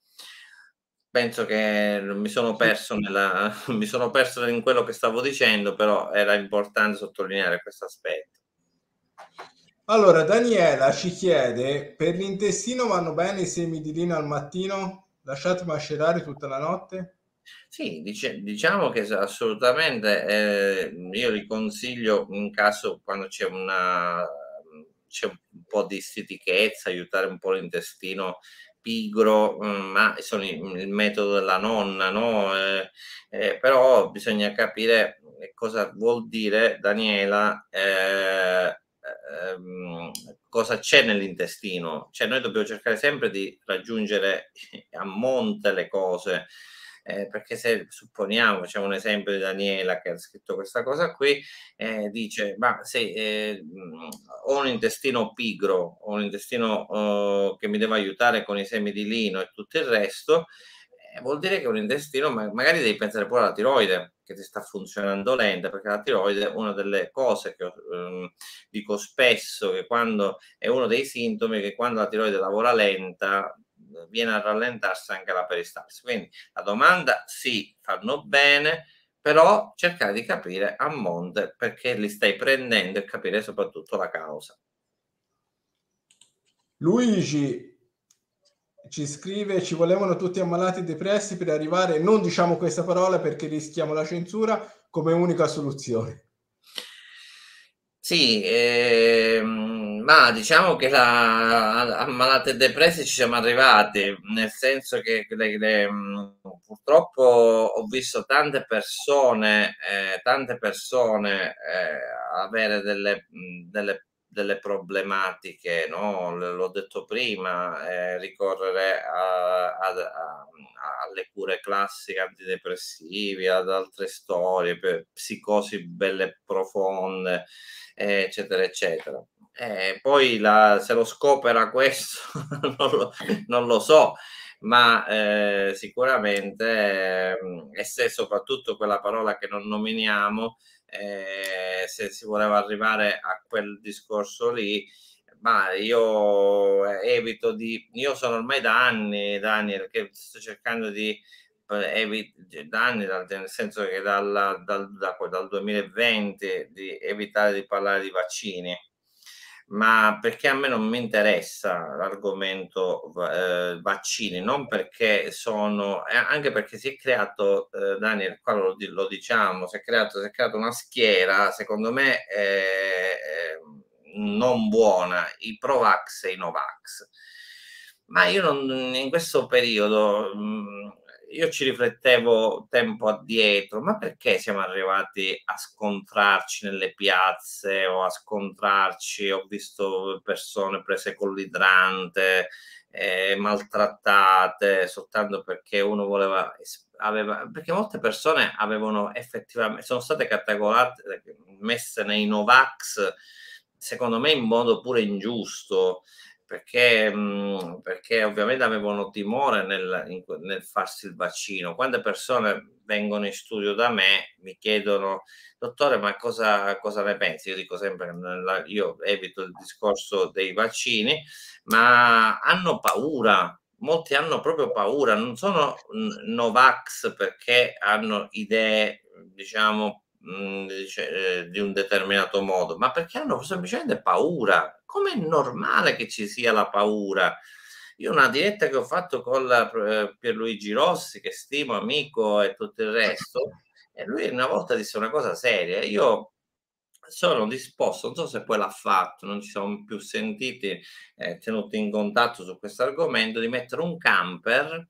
penso che mi sono perso, nella, mi sono perso in quello che stavo dicendo, però era importante sottolineare questo aspetto. Allora, Daniela ci chiede, per l'intestino vanno bene i semi di lino al mattino? Lasciati macerare tutta la notte? Sì, dice, diciamo che assolutamente eh, io li consiglio in caso quando c'è una c'è un po' di stitichezza, aiutare un po' l'intestino pigro, mm, ma sono mm, il metodo della nonna, no? Eh, eh, però bisogna capire eh, cosa vuol dire Daniela, eh, ehm, cosa c'è nell'intestino. Cioè noi dobbiamo cercare sempre di raggiungere a monte le cose eh, perché se supponiamo, facciamo un esempio di Daniela che ha scritto questa cosa qui, eh, dice, ma se eh, ho un intestino pigro, ho un intestino oh, che mi deve aiutare con i semi di lino e tutto il resto, eh, vuol dire che un intestino, magari devi pensare pure alla tiroide che ti sta funzionando lenta, perché la tiroide è una delle cose che eh, dico spesso che quando è uno dei sintomi che quando la tiroide lavora lenta viene a rallentarsi anche la peristalsi. Quindi la domanda sì, fanno bene, però cercare di capire a monte perché li stai prendendo e capire soprattutto la causa. Luigi ci scrive ci volevano tutti ammalati e depressi per arrivare, non diciamo questa parola perché rischiamo la censura, come unica soluzione. Sì, ehm, ma diciamo che la, a malate e depresse ci siamo arrivati, nel senso che le, le, purtroppo ho visto tante persone, eh, tante persone eh, avere delle, delle, delle problematiche, no? l'ho detto prima, eh, ricorrere a, a, a, alle cure classiche antidepressive, ad altre storie, psicosi belle profonde, eh, eccetera, eccetera eh, poi la, se lo scopera questo non, lo, non, lo, so, ma eh, sicuramente, ehm, e se soprattutto quella parola che non nominiamo, eh, se si voleva arrivare a quel discorso lì, ma io evito di io sono ormai da anni Daniel che sto cercando di eh, evitare da nel senso che dalla, dal, da, dal 2020 di evitare di parlare di vaccini ma perché a me non mi interessa l'argomento eh, vaccini, non perché sono, eh, anche perché si è creato, eh, Daniel, qua lo, lo diciamo, si è, creato, si è creata una schiera, secondo me, eh, eh, non buona, i Provax e i Novax. Ma io non, in questo periodo mh, mm, io ci riflettevo tempo addietro, ma perché siamo arrivati a scontrarci nelle piazze o a scontrarci? Ho visto persone prese con l'idrante, eh, maltrattate, soltanto perché uno voleva... Aveva, perché molte persone avevano effettivamente, sono state categorate, messe nei Novax, secondo me in modo pure ingiusto perché, mhmm, perché ovviamente avevano timore nel, nel, farsi il vaccino. Quante persone vengono in studio da me mi chiedono, dottore, ma cosa, cosa ne pensi? Io dico sempre, mhmm, io evito il discorso dei vaccini, ma hanno paura molti hanno proprio paura, non sono Novax perché hanno idee, diciamo, mhmm, eh, di un determinato modo, ma perché hanno semplicemente paura Com'è normale che ci sia la paura? Io una diretta che ho fatto con la, eh, Pierluigi Rossi, che stimo, amico e tutto il resto, e lui una volta disse una cosa seria. Io sono disposto, non so se poi l'ha fatto, non ci siamo più sentiti, eh, tenuti in contatto su questo argomento, di mettere un camper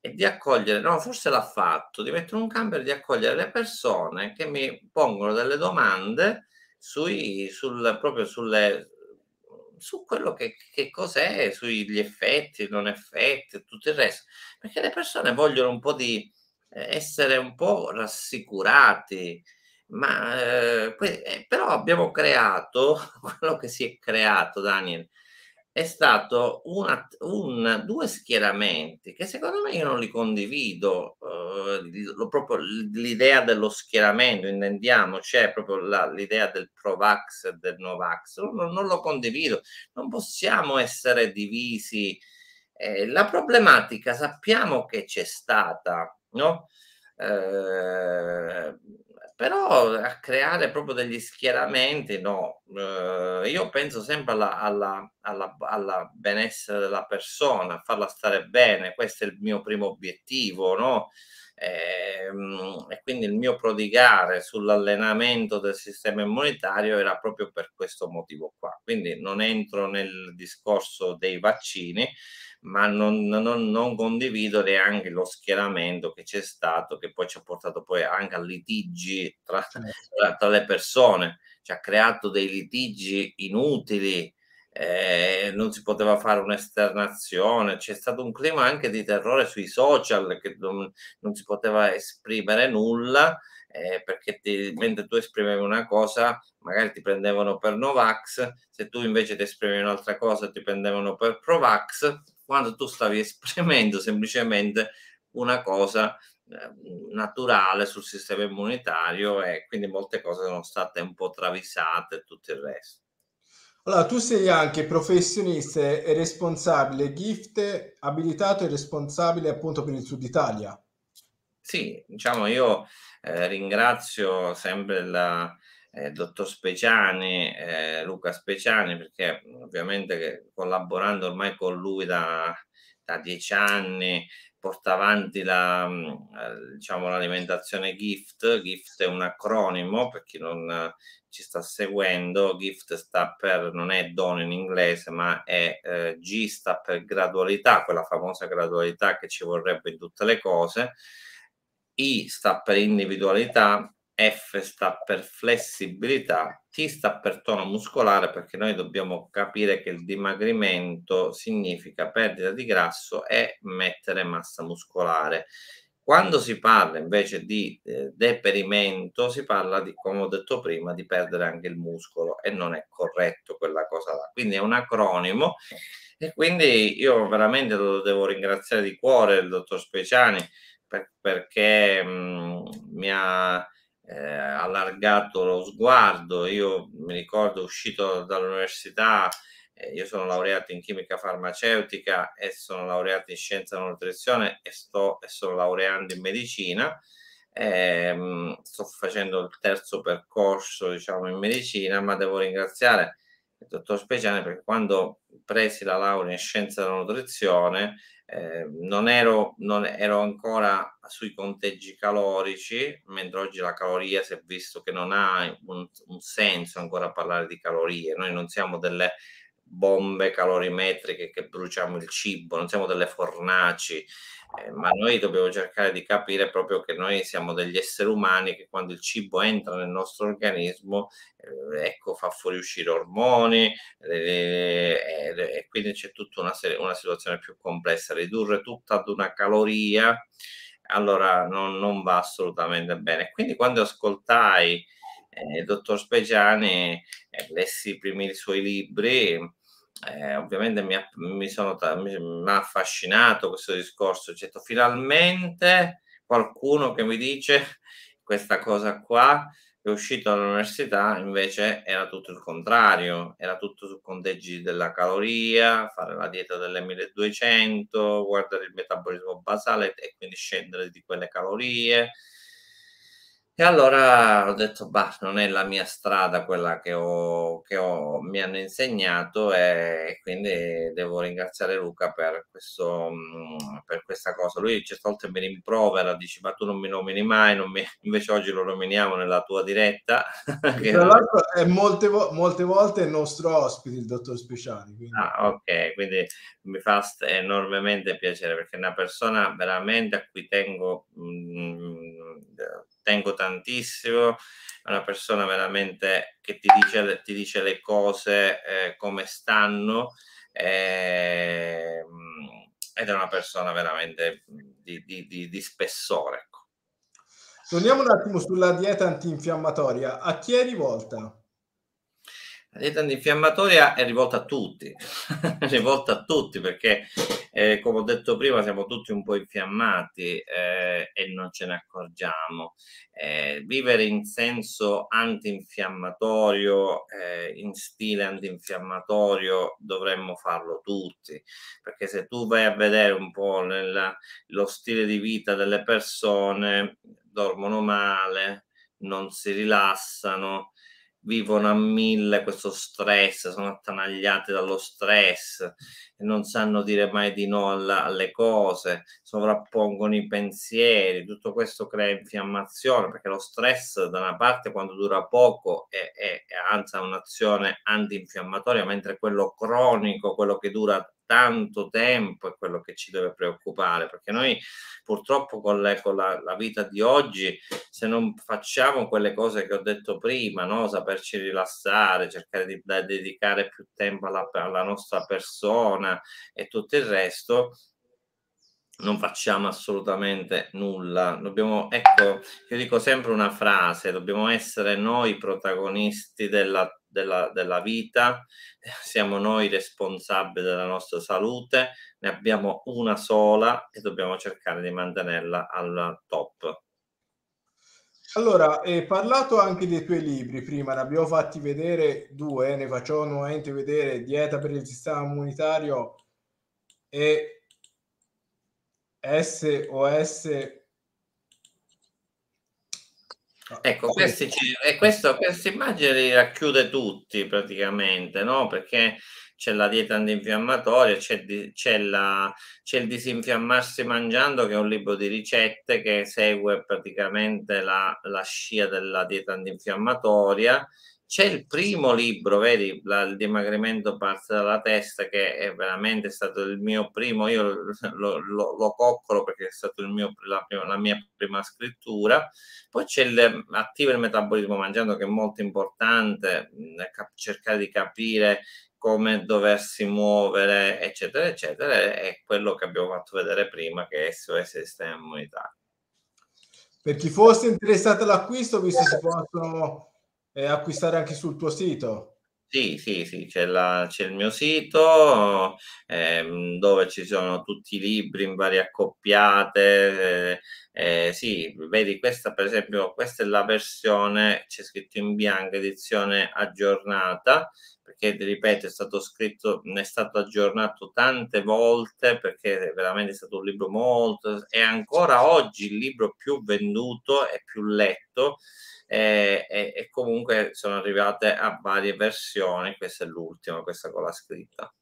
e di accogliere, no, forse l'ha fatto, di mettere un camper e di accogliere le persone che mi pongono delle domande sui, sul, proprio sulle, su quello che, che cos'è, sugli effetti, non effetti, tutto il resto, perché le persone vogliono un po' di eh, essere un po' rassicurati, ma eh, que- eh, però abbiamo creato quello che si è creato, Daniel, è stato una, un, due schieramenti che secondo me io non li condivido, eh, lo, proprio l'idea dello schieramento, intendiamo, c'è proprio la, l'idea del Provax e del Novax, non, non lo condivido, non possiamo essere divisi. Eh, la problematica sappiamo che c'è stata, no? Eh, però a creare proprio degli schieramenti no, eh, io penso sempre alla, alla, alla, alla, benessere della persona, a farla stare bene, questo è il mio primo obiettivo, no? E, ehm, e quindi il mio prodigare sull'allenamento del sistema immunitario era proprio per questo motivo qua. Quindi non entro nel discorso dei vaccini, ma non, non, non condivido neanche lo schieramento che c'è stato, che poi ci ha portato poi anche a litigi tra, certo. tra, tra le persone, ci ha creato dei litigi inutili, eh, non si poteva fare un'esternazione, c'è stato un clima anche di terrore sui social, che non, non si poteva esprimere nulla. Eh, perché ti, mentre tu esprimevi una cosa magari ti prendevano per Novax, se tu invece ti esprimevi un'altra cosa ti prendevano per Provax quando tu stavi esprimendo semplicemente una cosa ehm, naturale sul sistema immunitario e quindi molte cose sono state un po' travisate e tutto il resto. Allora, tu sei anche professionista e responsabile GIFT, abilitato e responsabile appunto per il Sud Italia. Sì, diciamo io eh, ringrazio sempre la, eh, dottor Speciani, eh, Luca Speciani, perché ovviamente collaborando ormai con lui da, da dieci anni porta avanti la, mm, eh, diciamo, l'alimentazione GIFT. GIFT è un acronimo per chi non eh, ci sta seguendo. GIFT sta per, non è dono in inglese, ma è eh, G sta per gradualità, quella famosa gradualità che ci vorrebbe in tutte le cose. I sta per individualità, F sta per flessibilità, T sta per tono muscolare perché noi dobbiamo capire che il dimagrimento significa perdita di grasso e mettere massa muscolare. Quando si parla invece di eh, deperimento, si parla di, come ho detto prima, di perdere anche il muscolo e non è corretto quella cosa là. Quindi è un acronimo e quindi io veramente lo devo ringraziare di cuore il dottor Speciani per, perché mh, mm, mi ha eh, allargato lo sguardo. Io mi ricordo uscito dall'università, eh, io sono laureato in chimica farmaceutica e sono laureato in scienza della nutrizione e sto e sono laureando in medicina. Eh, sto facendo il terzo percorso diciamo in medicina ma devo ringraziare il dottor Speciane perché quando presi la laurea in scienza della nutrizione eh, non, ero, non ero ancora sui conteggi calorici, mentre oggi la caloria si è visto che non ha un, un senso ancora parlare di calorie, noi non siamo delle bombe calorimetriche che bruciamo il cibo, non siamo delle fornaci, eh, ma noi dobbiamo cercare di capire proprio che noi siamo degli esseri umani che quando il cibo entra nel nostro organismo eh, ecco fa fuoriuscire ormoni eh, e eh, quindi c'è tutta una, serie, una, situazione più complessa ridurre tutta ad una caloria allora non, non va assolutamente bene quindi quando ascoltai eh, il dottor Speciani Spegiani lessi i primi suoi libri eh, ovviamente mi ha, mi, sono, mi, mi ha affascinato questo discorso, certo, finalmente qualcuno che mi dice questa cosa qua è uscito dall'università, invece era tutto il contrario, era tutto su conteggi della caloria, fare la dieta delle 1200, guardare il metabolismo basale e quindi scendere di quelle calorie, e allora ho detto, bah, non è la mia strada quella che, ho, che ho, mi hanno insegnato e quindi devo ringraziare Luca per, questo, mm, per questa cosa. Lui certe volte mi rimprovera, dice, ma tu non mi nomini mai, mi... invece oggi lo nominiamo nella tua diretta. Tra l'altro è molte, vo- molte, volte il nostro ospite, il dottor Speciali. Quindi... Ah, ok, quindi mi fa enormemente piacere perché è una persona veramente a cui tengo... Mh, mm, tengo tantissimo, è una persona veramente che ti dice, ti dice le cose eh, come stanno eh, ed è una persona veramente di, di, di, di spessore. Ecco. Torniamo un attimo sulla dieta antinfiammatoria. A chi è rivolta? La dieta antinfiammatoria è rivolta a tutti, è rivolta a tutti perché eh, come ho detto prima, siamo tutti un po' infiammati eh, e non ce ne accorgiamo. Eh, vivere in senso antinfiammatorio, eh, in stile antinfiammatorio, dovremmo farlo tutti, perché se tu vai a vedere un po' nella, lo stile di vita delle persone, dormono male, non si rilassano, vivono a mille questo stress, sono attanagliate dallo stress, non sanno dire mai di no alla, alle cose, sovrappongono i pensieri, tutto questo crea infiammazione perché lo stress da una parte quando dura poco è, è, è anzi ha un'azione antinfiammatoria, mentre quello cronico, quello che dura tanto tempo è quello che ci deve preoccupare, perché noi purtroppo con, le, con la, la, vita di oggi, se non facciamo quelle cose che ho detto prima, no? saperci rilassare, cercare di, di dedicare più tempo alla, alla nostra persona e tutto il resto, non facciamo assolutamente nulla. Dobbiamo, ecco, io dico sempre una frase, dobbiamo essere noi protagonisti della della, della vita, eh, siamo noi responsabili della nostra salute, ne abbiamo una sola e dobbiamo cercare di mantenerla al top. Allora, hai parlato anche dei tuoi libri prima, ne abbiamo fatti vedere due, ne facciamo nuovamente vedere Dieta per il sistema immunitario e SOS Ecco, questi, e questo, questa immagine li racchiude tutti praticamente, no? Perché c'è la dieta antinfiammatoria, c'è, di, c'è, la, c'è il disinfiammarsi mangiando, che è un libro di ricette che segue praticamente la, la scia della dieta antinfiammatoria c'è il primo libro, vedi, la, il dimagrimento parte dalla testa, che è veramente stato il mio primo, io lo, lo, lo coccolo perché è stata la, la, mia prima scrittura. Poi c'è il, attivo il metabolismo mangiando, che è molto importante, mm, cap- cercare di capire come doversi muovere, eccetera, eccetera, è quello che abbiamo fatto vedere prima, che è SOS Sistema Immunitario. Per chi fosse interessato all'acquisto, visto si possono eh, acquistare anche sul tuo sito? Sì, sì, sì, c'è, la, c'è il mio sito ehm, dove ci sono tutti i libri in varie accoppiate. Eh, eh, sì, vedi questa per esempio, questa è la versione, c'è scritto in bianco, edizione aggiornata, perché ripeto è stato scritto, è stato aggiornato tante volte perché è veramente stato un libro molto, è ancora oggi il libro più venduto e più letto e, e, e comunque sono arrivate a varie versioni, questa è l'ultima, questa con la scritta.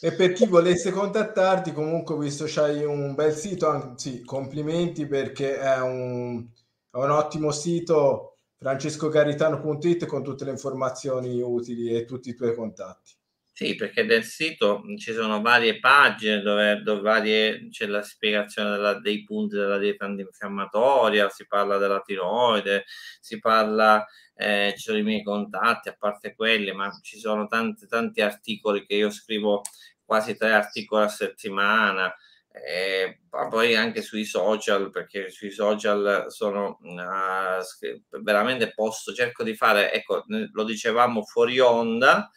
E per chi volesse contattarti, comunque, visto c'hai un bel sito, anzi, complimenti perché è un, è un ottimo sito francescogaritano.it con tutte le informazioni utili e tutti i tuoi contatti. Sì, perché nel sito ci sono varie pagine dove, dove varie, c'è la spiegazione della, dei punti della dieta antinfiammatoria, si parla della tiroide, si parla, eh, ci sono i miei contatti, a parte quelli, ma ci sono tanti, tanti articoli che io scrivo quasi tre articoli a settimana, eh, poi anche sui social, perché sui social sono uh, veramente posto, cerco di fare, ecco, lo dicevamo fuori onda,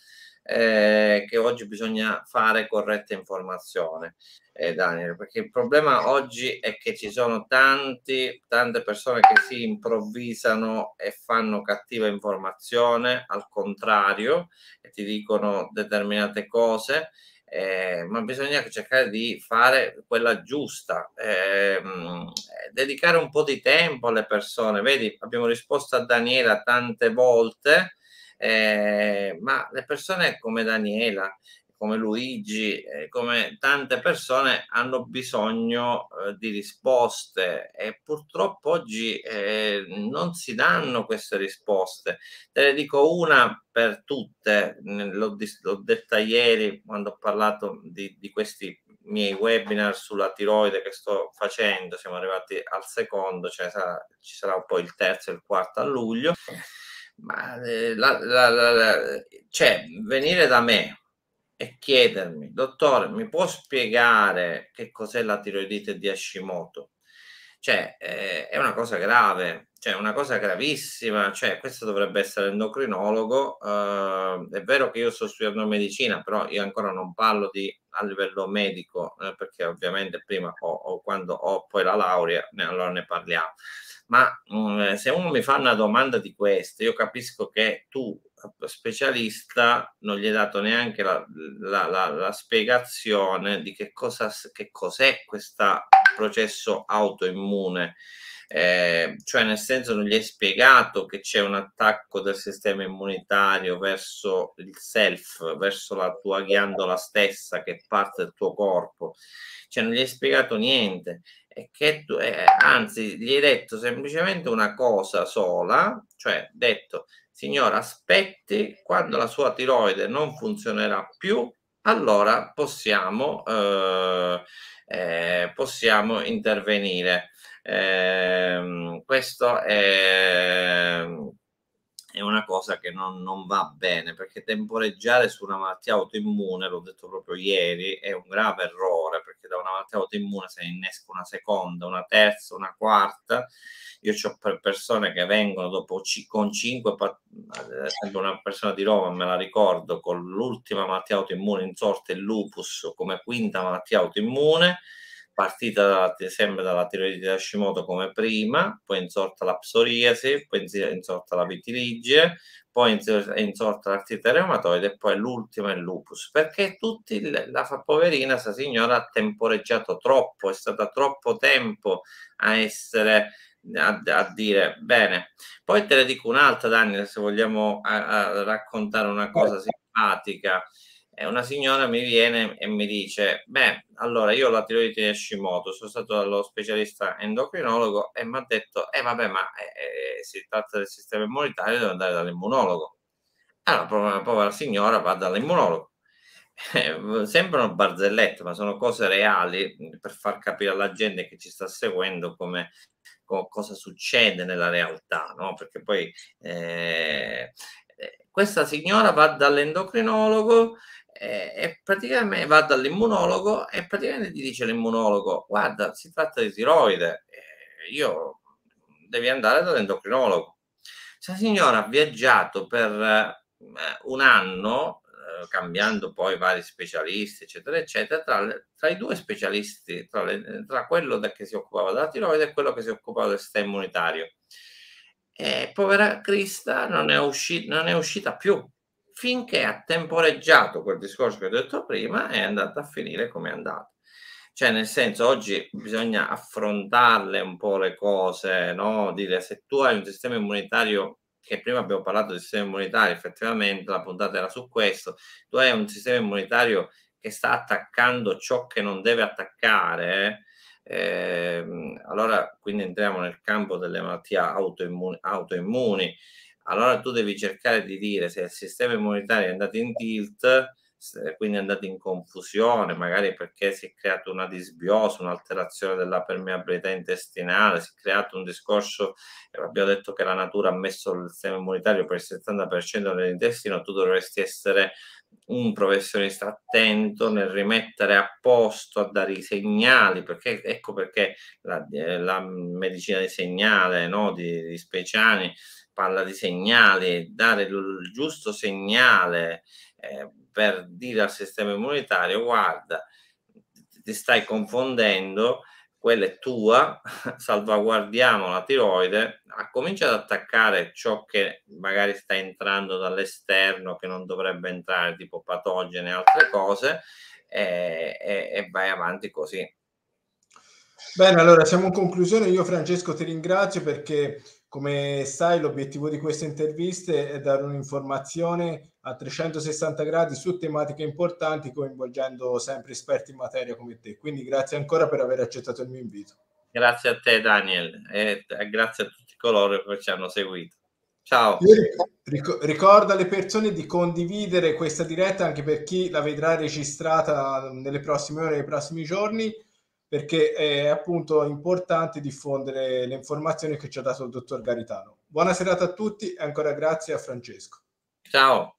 eh, che oggi bisogna fare corretta informazione, eh, Daniel, perché il problema oggi è che ci sono tanti, tante persone che si improvvisano e fanno cattiva informazione, al contrario, e ti dicono determinate cose eh, ma bisogna cercare di fare quella giusta, eh, dedicare un po' di tempo alle persone. Vedi, abbiamo risposto a Daniela tante volte, eh, ma le persone come Daniela come Luigi, eh, come tante persone hanno bisogno eh, di risposte e purtroppo oggi eh, non si danno queste risposte. Te ne dico una per tutte, l'ho, l'ho detta ieri quando ho parlato di, di questi miei webinar sulla tiroide che sto facendo, siamo arrivati al secondo, cioè sarà, ci sarà poi il terzo e il quarto a luglio. Ma eh, la, la, la, cioè, venire da me e chiedermi, dottore, mi può spiegare che cos'è la tiroidite di Hashimoto? Cioè, eh, è una cosa grave, cioè una cosa gravissima, cioè questo dovrebbe essere endocrinologo, eh, è vero che io sto studiando medicina, però io ancora non parlo di, a livello medico, eh, perché ovviamente prima o, ho, quando ho poi la laurea, ne, allora ne parliamo ma mh, mm, eh, se uno mi fa una domanda di queste, io capisco che tu, specialista, non gli hai dato neanche la, la, la, la spiegazione di che, cosa, che cos'è questo processo autoimmune. Eh, cioè nel senso non gli hai spiegato che c'è un attacco del sistema immunitario verso il self, verso la tua ghiandola stessa che è parte del tuo corpo, cioè non gli hai spiegato niente è che tu, eh, anzi, gli hai detto semplicemente una cosa sola, cioè detto, signora, aspetti, quando la sua tiroide non funzionerà più, allora possiamo, eh, eh, possiamo intervenire. Eh, questo è, è, una cosa che non, non, va bene perché temporeggiare su una malattia autoimmune, l'ho detto proprio ieri, è un grave errore da una malattia autoimmune se ne innesco una seconda, una terza, una quarta. Io ho persone che vengono dopo con 5, ad esempio una persona di Roma, me la ricordo, con l'ultima malattia autoimmune in sorte, il lupus, come quinta malattia autoimmune partita sempre dalla tiroide di Hashimoto come prima, poi insorta la psoriasi, poi insorta la vitiligine, poi insorta l'artrite reumatoide e poi l'ultima è il lupus, perché tutti la poverina, sta signora ha temporeggiato troppo, è stata troppo tempo a essere a, a, dire bene. Poi te ne dico un'altra, Daniel, se vogliamo a, a raccontare una cosa simpatica. E una signora mi viene e mi dice, beh, allora io ho la tiroide di Hashimoto, sono stato dallo specialista endocrinologo e mi ha detto, eh vabbè, ma eh, si tratta del sistema immunitario, devo andare dall'immunologo. Allora, la povera signora va dall'immunologo. Eh, sembrano barzellette, ma sono cose reali mm, per far capire alla gente che ci sta seguendo come cosa succede nella realtà, no? Perché poi eh, eh questa signora va dall'endocrinologo e, praticamente va dall'immunologo e praticamente gli dice l'immunologo guarda si tratta di tiroide io devi andare dall'endocrinologo se signora ha viaggiato per eh, un anno eh, cambiando poi vari specialisti eccetera eccetera tra, le, tra i due specialisti tra, le, tra quello che si occupava della tiroide e quello che si occupava del sistema immunitario e povera Crista non è, usci- non è uscita più finché ha temporeggiato quel discorso che ho detto prima, è andata a finire come è andata. Cioè, nel senso, oggi bisogna affrontarle un po' le cose, no? Dire se tu hai un sistema immunitario che prima abbiamo parlato di sistema immunitario, effettivamente la puntata era su questo, tu hai un sistema immunitario che sta attaccando ciò che non deve attaccare, eh, allora quindi entriamo nel campo delle malattie autoimmuni, autoimmuni allora tu devi cercare di dire se il sistema immunitario è andato in tilt, eh, quindi è andato in confusione, magari perché si è creata una disbiosi, un'alterazione della permeabilità intestinale, si è creato un discorso, eh, abbiamo detto che la natura ha messo il sistema immunitario per il 70% nell'intestino, tu dovresti essere un professionista attento nel rimettere a posto, a dare i segnali, perché ecco perché la, eh, la medicina di segnale no, di, di Speciani parla di segnali, dare il giusto segnale eh, per dire al sistema immunitario guarda, ti stai confondendo, quella è tua, salvaguardiamo la tiroide, a cominciare ad attaccare ciò che magari sta entrando dall'esterno, che non dovrebbe entrare, tipo patogene e altre cose, e, e, e vai avanti così. Bene, allora siamo in conclusione. Io Francesco ti ringrazio perché come sai, l'obiettivo di queste interviste è dare un'informazione a 360 gradi su tematiche importanti, coinvolgendo sempre esperti in materia come te. Quindi grazie ancora per aver accettato il mio invito. Grazie a te Daniel e grazie a tutti coloro che ci hanno seguito. Ciao. Ricorda alle persone di condividere questa diretta anche per chi la vedrà registrata mm, nelle prossime ore, nei prossimi giorni perché è appunto importante diffondere le informazioni che ci ha dato il dottor Garitano. Buona serata a tutti e ancora grazie a Francesco. Ciao.